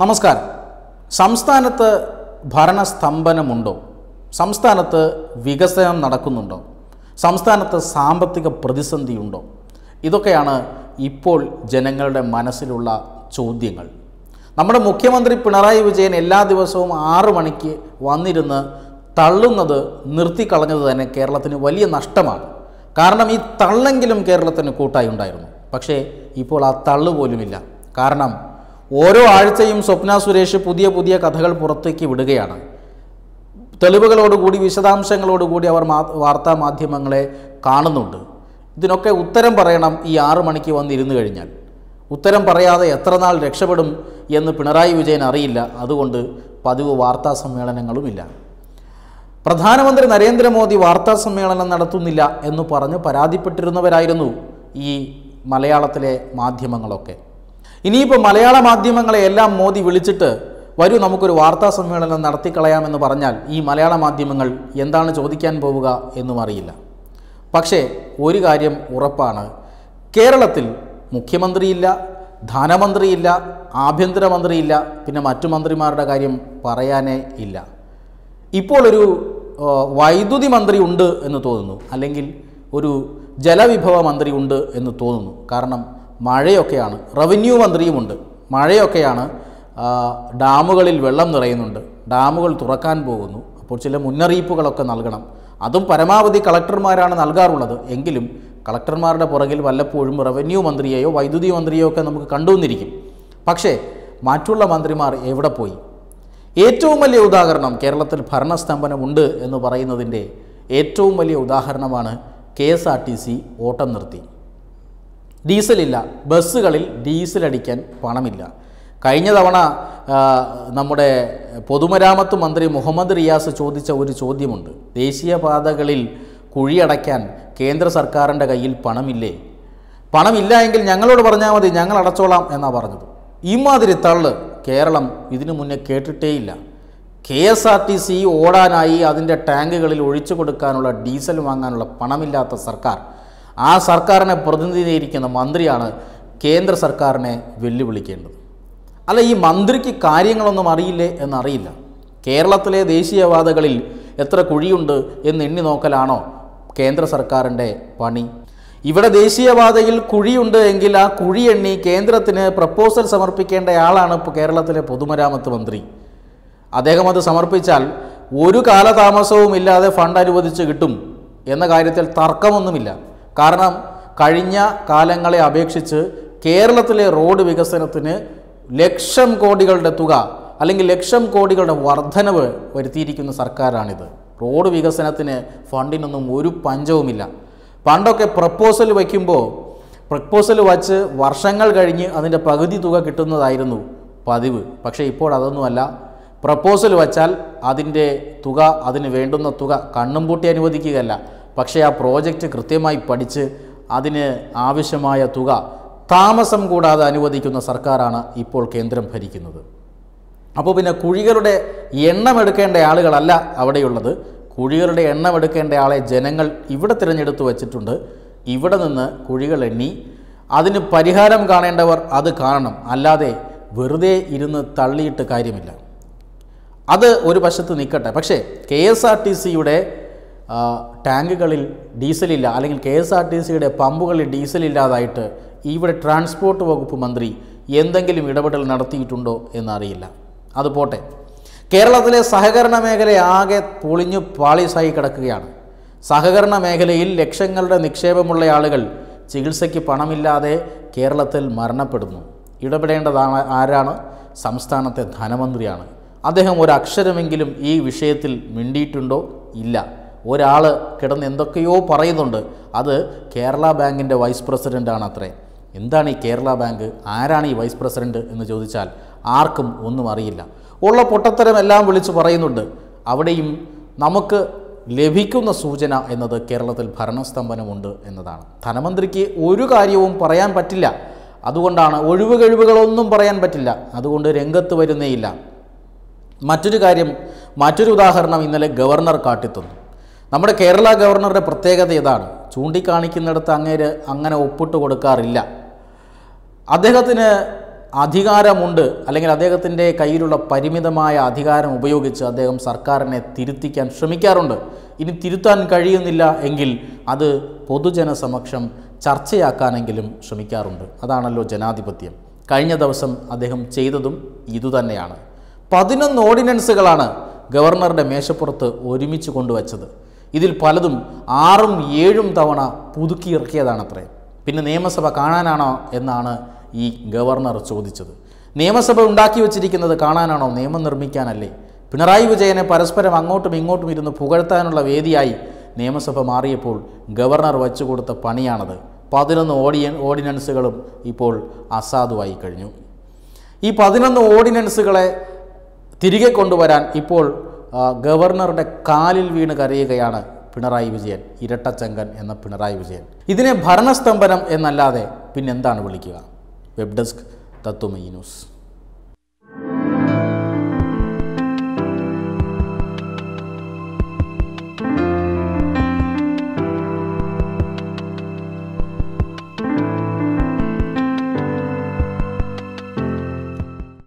നമസ്കാരം സംസ്ഥാനത്ത് ഭരണസ്തംഭനമുണ്ടോ സംസ്ഥാനത്ത് വികസനം നടക്കുന്നുണ്ടോ സംസ്ഥാനത്ത് സാമ്പത്തിക പ്രതിസന്ധിയുണ്ടോ ഇതൊക്കെയാണ് ഇപ്പോൾ ജനങ്ങളുടെ മനസ്സിലുള്ള ചോദ്യങ്ങൾ നമ്മുടെ മുഖ്യമന്ത്രി പിണറായി വിജയൻ എല്ലാ ദിവസവും ആറു മണിക്ക് വന്നിരുന്ന് തള്ളുന്നത് നിർത്തിക്കളഞ്ഞത് തന്നെ കേരളത്തിന് വലിയ നഷ്ടമാണ് കാരണം ഈ തള്ളെങ്കിലും കേരളത്തിന് കൂട്ടായി ഉണ്ടായിരുന്നു പക്ഷേ ഇപ്പോൾ ആ തള്ളു പോലുമില്ല കാരണം ഓരോ ആഴ്ചയും സ്വപ്ന സുരേഷ് പുതിയ പുതിയ കഥകൾ പുറത്തേക്ക് വിടുകയാണ് തെളിവുകളോടുകൂടി വിശദാംശങ്ങളോടുകൂടി അവർ വാർത്താ മാധ്യമങ്ങളെ കാണുന്നുണ്ട് ഇതിനൊക്കെ ഉത്തരം പറയണം ഈ ആറു മണിക്ക് വന്നിരുന്നു കഴിഞ്ഞാൽ ഉത്തരം പറയാതെ എത്ര നാൾ രക്ഷപ്പെടും എന്ന് പിണറായി വിജയൻ അറിയില്ല അതുകൊണ്ട് പതിവ് വാർത്താ സമ്മേളനങ്ങളുമില്ല പ്രധാനമന്ത്രി നരേന്ദ്രമോദി വാർത്താ സമ്മേളനം നടത്തുന്നില്ല എന്ന് പറഞ്ഞ് പരാതിപ്പെട്ടിരുന്നവരായിരുന്നു ഈ മലയാളത്തിലെ മാധ്യമങ്ങളൊക്കെ ഇനിയിപ്പോൾ മലയാള മാധ്യമങ്ങളെ എല്ലാം മോദി വിളിച്ചിട്ട് വരൂ നമുക്കൊരു വാർത്താ സമ്മേളനം നടത്തിക്കളയാമെന്ന് പറഞ്ഞാൽ ഈ മലയാള മാധ്യമങ്ങൾ എന്താണ് ചോദിക്കാൻ പോവുക എന്നും അറിയില്ല പക്ഷേ ഒരു കാര്യം ഉറപ്പാണ് കേരളത്തിൽ മുഖ്യമന്ത്രിയില്ല ധനമന്ത്രിയില്ല ആഭ്യന്തരമന്ത്രിയില്ല പിന്നെ മറ്റു മന്ത്രിമാരുടെ കാര്യം പറയാനേ ഇല്ല ഇപ്പോൾ ഒരു വൈദ്യുതി മന്ത്രി ഉണ്ട് എന്ന് തോന്നുന്നു അല്ലെങ്കിൽ ഒരു ജലവിഭവ മന്ത്രി ഉണ്ട് എന്ന് തോന്നുന്നു കാരണം മഴയൊക്കെയാണ് റവന്യൂ മന്ത്രിയുമുണ്ട് മഴയൊക്കെയാണ് ഡാമുകളിൽ വെള്ളം നിറയുന്നുണ്ട് ഡാമുകൾ തുറക്കാൻ പോകുന്നു അപ്പോൾ ചില മുന്നറിയിപ്പുകളൊക്കെ നൽകണം അതും പരമാവധി കളക്ടർമാരാണ് നൽകാറുള്ളത് എങ്കിലും കളക്ടർമാരുടെ പുറകിൽ വല്ലപ്പോഴും റവന്യൂ മന്ത്രിയെയോ വൈദ്യുതി മന്ത്രിയോ ഒക്കെ നമുക്ക് കണ്ടുവന്നിരിക്കും പക്ഷേ മറ്റുള്ള മന്ത്രിമാർ എവിടെ പോയി ഏറ്റവും വലിയ ഉദാഹരണം കേരളത്തിൽ ഭരണസ്തംഭനമുണ്ട് എന്ന് പറയുന്നതിൻ്റെ ഏറ്റവും വലിയ ഉദാഹരണമാണ് K S R T C ഓട്ടം നിർത്തി ഡീസലില്ല ബസ്സുകളിൽ ഡീസലടിക്കാൻ പണമില്ല കഴിഞ്ഞ തവണ നമ്മുടെ പൊതുമരാമത്ത് മന്ത്രി മുഹമ്മദ് റിയാസ് ചോദിച്ച ഒരു ചോദ്യമുണ്ട് ദേശീയപാതകളിൽ കുഴിയടയ്ക്കാൻ കേന്ദ്ര സർക്കാരിൻ്റെ കയ്യിൽ പണമില്ലേ പണമില്ല എങ്കിൽ ഞങ്ങളോട് പറഞ്ഞാൽ മതി ഞങ്ങൾ അടച്ചോളാം എന്നാണ് പറഞ്ഞത് ഇമാതിരി തള്ള് കേരളം ഇതിനു മുന്നേ കേട്ടിട്ടേയില്ല K S R T C ഓടാനായി അതിൻ്റെ ടാങ്കുകളിൽ ഒഴിച്ചു കൊടുക്കാനുള്ള ഡീസൽ വാങ്ങാനുള്ള പണമില്ലാത്ത സർക്കാർ ആ സർക്കാരിനെ പ്രതിനിധീകരിക്കുന്ന മന്ത്രിയാണ് കേന്ദ്ര സർക്കാരിനെ വെല്ലുവിളിക്കേണ്ടത് അല്ല ഈ മന്ത്രിക്ക് കാര്യങ്ങളൊന്നും അറിയില്ലേ എന്നറിയില്ല കേരളത്തിലെ ദേശീയവാദകളിൽ എത്ര കുഴിയുണ്ട് എന്ന് എണ്ണി നോക്കലാണോ കേന്ദ്ര സർക്കാരിൻ്റെ പണി ഇവിടെ ദേശീയവാദയിൽ കുഴിയുണ്ട് എങ്കിൽ ആ കുഴി എണ്ണി കേന്ദ്രത്തിന് പ്രപ്പോസൽ സമർപ്പിക്കേണ്ട ആളാണ് ഇപ്പോൾ കേരളത്തിലെ പൊതുമരാമത്ത് മന്ത്രി അദ്ദേഹം അത് സമർപ്പിച്ചാൽ ഒരു കാലതാമസവും ഇല്ലാതെ ഫണ്ട് അനുവദിച്ച് കിട്ടും എന്ന കാര്യത്തിൽ തർക്കമൊന്നുമില്ല കാരണം കഴിഞ്ഞ കാലങ്ങളെ അപേക്ഷിച്ച് കേരളത്തിലെ റോഡ് വികസനത്തിന് ലക്ഷം കോടികളുടെ തുക അല്ലെങ്കിൽ ലക്ഷം കോടികളുടെ വർധനവ് വരുത്തിയിരിക്കുന്ന സർക്കാരാണിത് റോഡ് വികസനത്തിന് ഫണ്ടിനൊന്നും ഒരു പഞ്ചവുമില്ല പണ്ടൊക്കെ പ്രപ്പോസൽ വയ്ക്കുമ്പോൾ പ്രപ്പോസൽ വച്ച് വർഷങ്ങൾ കഴിഞ്ഞ് അതിൻ്റെ പകുതി തുക കിട്ടുന്നതായിരുന്നു പതിവ് പക്ഷേ ഇപ്പോൾ അതൊന്നുമല്ല പ്രപ്പോസൽ വച്ചാൽ അതിൻ്റെ തുക അതിന് വേണ്ടുന്ന തുക കണ്ണും പൂട്ടി അനുവദിക്കുകയല്ല പക്ഷേ ആ പ്രോജക്റ്റ് കൃത്യമായി പഠിച്ച് അതിന് ആവശ്യമായ തുക താമസം കൂടാതെ അനുവദിക്കുന്ന സർക്കാരാണ് ഇപ്പോൾ കേന്ദ്രം ഭരിക്കുന്നത് അപ്പോൾ പിന്നെ കുഴികളുടെ എണ്ണം എടുക്കേണ്ട ആളുകളല്ല അവിടെയുള്ളത് കുഴികളുടെ എണ്ണം എടുക്കേണ്ട ആളെ ജനങ്ങൾ ഇവിടെ തിരഞ്ഞെടുത്ത് വച്ചിട്ടുണ്ട് ഇവിടെ നിന്ന് കുഴികൾ എണ്ണി അതിന് പരിഹാരം കാണേണ്ടവർ അത് കാണണം അല്ലാതെ വെറുതെ ഇരുന്ന് തള്ളിയിട്ട് കാര്യമില്ല അത് ഒരു വശത്ത് നിൽക്കട്ടെ പക്ഷേ കെ എസ് ആർ ടി സിയുടെ ടാങ്കുകളിൽ ഡീസലില്ല അല്ലെങ്കിൽ കെ എസ് ആർ ടി സിയുടെ പമ്പുകളിൽ ഡീസലില്ലാതായിട്ട് ഇവിടെ ട്രാൻസ്പോർട്ട് വകുപ്പ് മന്ത്രി എന്തെങ്കിലും ഇടപെടൽ നടത്തിയിട്ടുണ്ടോ എന്നറിയില്ല അത് പോട്ടെ കേരളത്തിലെ സഹകരണ മേഖല ആകെ പൊളിഞ്ഞു പാളിസായി കിടക്കുകയാണ് സഹകരണ മേഖലയിൽ ലക്ഷങ്ങളുടെ നിക്ഷേപമുള്ള ആളുകൾ ചികിത്സയ്ക്ക് പണമില്ലാതെ കേരളത്തിൽ മരണപ്പെടുന്നു ഇടപെടേണ്ടതാണ് ആരാണ് സംസ്ഥാനത്തെ ധനമന്ത്രിയാണ് അദ്ദേഹം ഒരു അക്ഷരമെങ്കിലും ഈ വിഷയത്തിൽ മിണ്ടിയിട്ടുണ്ടോ ഇല്ല ഒരാൾ കിടന്ന് എന്തൊക്കെയോ പറയുന്നുണ്ട് അത് കേരള ബാങ്കിൻ്റെ വൈസ് പ്രസിഡൻ്റാണ് അത്രേ എന്താണ് ഈ കേരള ബാങ്ക് ആരാണ് ഈ വൈസ് പ്രസിഡൻറ്റ് എന്ന് ചോദിച്ചാൽ ആർക്കും ഒന്നും അറിയില്ല ഉള്ള പൊട്ടത്തരം എല്ലാം വിളിച്ചു പറയുന്നുണ്ട് അവിടെയും നമുക്ക് ലഭിക്കുന്ന സൂചന എന്നത് കേരളത്തിൽ ഭരണസ്തംഭനമുണ്ട് എന്നതാണ് ധനമന്ത്രിക്ക് ഒരു കാര്യവും പറയാൻ പറ്റില്ല അതുകൊണ്ടാണ് ഒഴിവ് കഴിവുകളൊന്നും പറയാൻ പറ്റില്ല അതുകൊണ്ട് രംഗത്ത് വരുന്നേയില്ല മറ്റൊരു കാര്യം മറ്റൊരു ഉദാഹരണം ഇന്നലെ ഗവർണർ കാട്ടിത്തന്നു നമ്മുടെ കേരള ഗവർണറുടെ പ്രത്യേകത ഇതാണ് ചൂണ്ടിക്കാണിക്കുന്നിടത്ത് അങ്ങേര് അങ്ങനെ ഒപ്പിട്ട് കൊടുക്കാറില്ല അദ്ദേഹത്തിന് അധികാരമുണ്ട് അല്ലെങ്കിൽ അദ്ദേഹത്തിൻ്റെ കയ്യിലുള്ള പരിമിതമായ അധികാരം ഉപയോഗിച്ച് അദ്ദേഹം സർക്കാരിനെ തിരുത്തിക്കാൻ ശ്രമിക്കാറുണ്ട് ഇനി തിരുത്താൻ കഴിയുന്നില്ല എങ്കിൽ അത് പൊതുജന സമക്ഷം ചർച്ചയാക്കാനെങ്കിലും ശ്രമിക്കാറുണ്ട് അതാണല്ലോ ജനാധിപത്യം കഴിഞ്ഞ ദിവസം അദ്ദേഹം ചെയ്തതും ഇതുതന്നെയാണ് പതിനൊന്ന് ഓർഡിനൻസുകളാണ് ഗവർണറുടെ മേശപ്പുറത്ത് ഒരുമിച്ച് കൊണ്ടുവച്ചത് ഇതിൽ പലതും ആറും ഏഴും തവണ പുതുക്കി ഇറക്കിയതാണത്രേ പിന്നെ നിയമസഭ കാണാനാണോ എന്നാണ് ഈ ഗവർണർ ചോദിച്ചത് നിയമസഭ ഉണ്ടാക്കി വച്ചിരിക്കുന്നത് കാണാനാണോ നിയമം നിർമ്മിക്കാനല്ലേ പിണറായി വിജയനെ പരസ്പരം അങ്ങോട്ടും ഇങ്ങോട്ടും ഇരുന്ന് പുകഴ്ത്താനുള്ള വേദിയായി നിയമസഭ മാറിയപ്പോൾ ഗവർണർ വച്ചു കൊടുത്ത പണിയാണത് പതിനൊന്ന് ഓഡിയ ഓർഡിനൻസുകളും ഇപ്പോൾ അസാധുവായി കഴിഞ്ഞു ഈ പതിനൊന്ന് ഓർഡിനൻസുകളെ തിരികെ കൊണ്ടുവരാൻ ഇപ്പോൾ ഗവർണറുടെ കാലിൽ വീണ് കരയുകയാണ് പിണറായി വിജയൻ ഇരട്ടച്ചങ്കൻ എന്ന പിണറായി വിജയൻ ഇതിനെ ഭരണസ്തംഭനം എന്നല്ലാതെ പിന്നെന്താണ് വിളിക്കുക വെബ് ഡെസ്ക് തത്വമയി ന്യൂസ്